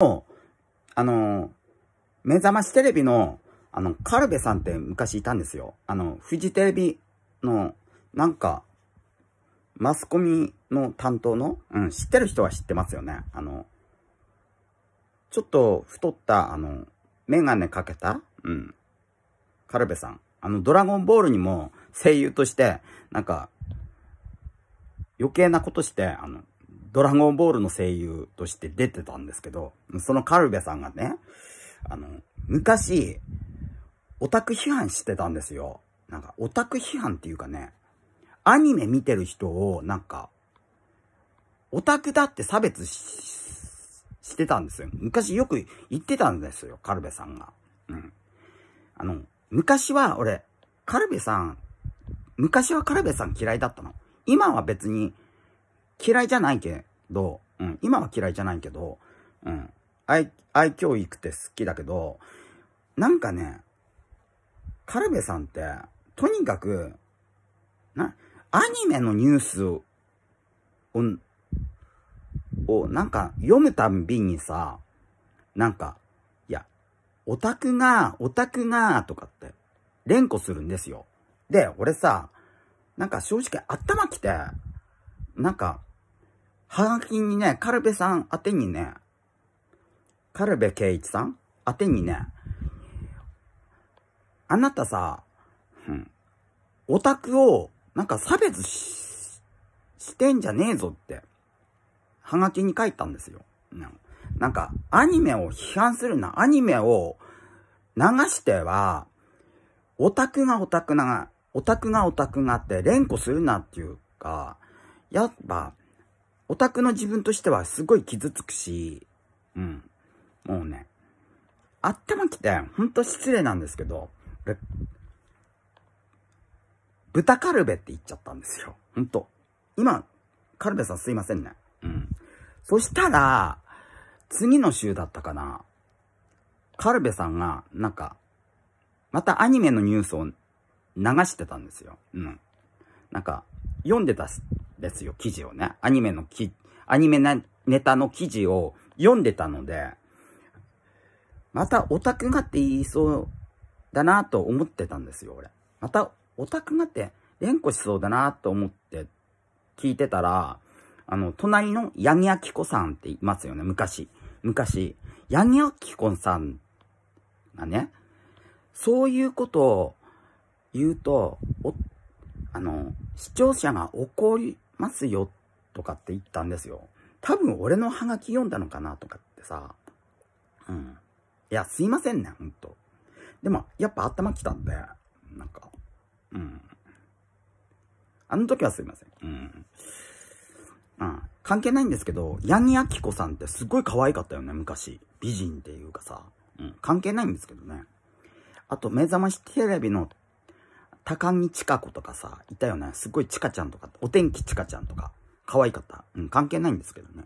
の、あの、目覚ましテレビの、あの、カルベさんって昔いたんですよ。あの、フジテレビの、なんか、マスコミの担当の、うん、知ってる人は知ってますよね。あの、ちょっと太った、あの、メガネかけた、うん、カルベさん。あの、ドラゴンボールにも声優として、なんか、余計なことして、あの、ドラゴンボールの声優として出てたんですけど、そのカルベさんがね、あの、昔、オタク批判してたんですよ。なんか、オタク批判っていうかね、アニメ見てる人を、なんか、オタクだって差別してたんですよ。昔よく言ってたんですよ、カルベさんが。うん。あの、昔は俺、カルベさん、昔はカルベさん嫌いだったの。今は別に嫌いじゃないけど、うん、今は嫌いじゃないけど、うん、愛、愛教育って好きだけど、なんかね、カルベさんって、とにかく、な、アニメのニュースを、を、なんか読むたんびにさ、なんか、いや、オタクが、オタクが、とかって、連呼するんですよ。で、俺さ、なんか正直頭きて、なんか、はがきにね、カルベさん宛てにね、カルベ圭一さん宛てにね、あなたさ、うん、オタクを、なんか差別し、してんじゃねえぞって、はがきに書いたんですよ。なんか、アニメを批判するな、アニメを流しては、オタクがオタクな、オタクがオタクがって連呼するなっていうか、やっぱ、オタクの自分としてはすごい傷つくし、うん。もうね、頭きて、ほんと失礼なんですけど、豚カルベって言っちゃったんですよ。ほんと。今、カルベさんすいませんね。うん。そしたら、次の週だったかな。カルベさんが、なんか、またアニメのニュースを流してたんですよ。うん。なんか、読んでたですよ、記事をね。アニメの記、アニメな、ネタの記事を読んでたので、またオタクがって言いそうだなと思ってたんですよ、俺。またオタクがって連呼しそうだなと思って聞いてたら、あの、隣のヤギアキコさんっていますよね、昔。昔、ヤギアキコさんがね、そういうことを言うと、あの、視聴者が怒り、ますよとかって言ったんですよ。多分俺のハガキ読んだのかなとかってさ。うん。いや、すいませんね、ほんと。でも、やっぱ頭きたんで、なんか、うん。あの時はすいません。うん。うん。関係ないんですけど、ヤニアキコさんってすっごい可愛かったよね、昔。美人っていうかさ。うん。関係ないんですけどね。あと、目覚ましテレビの高木千佳子とかさ、いたよね。すっごいちかちゃんとか、お天気ちかちゃんとか、可愛かった。うん、関係ないんですけどね。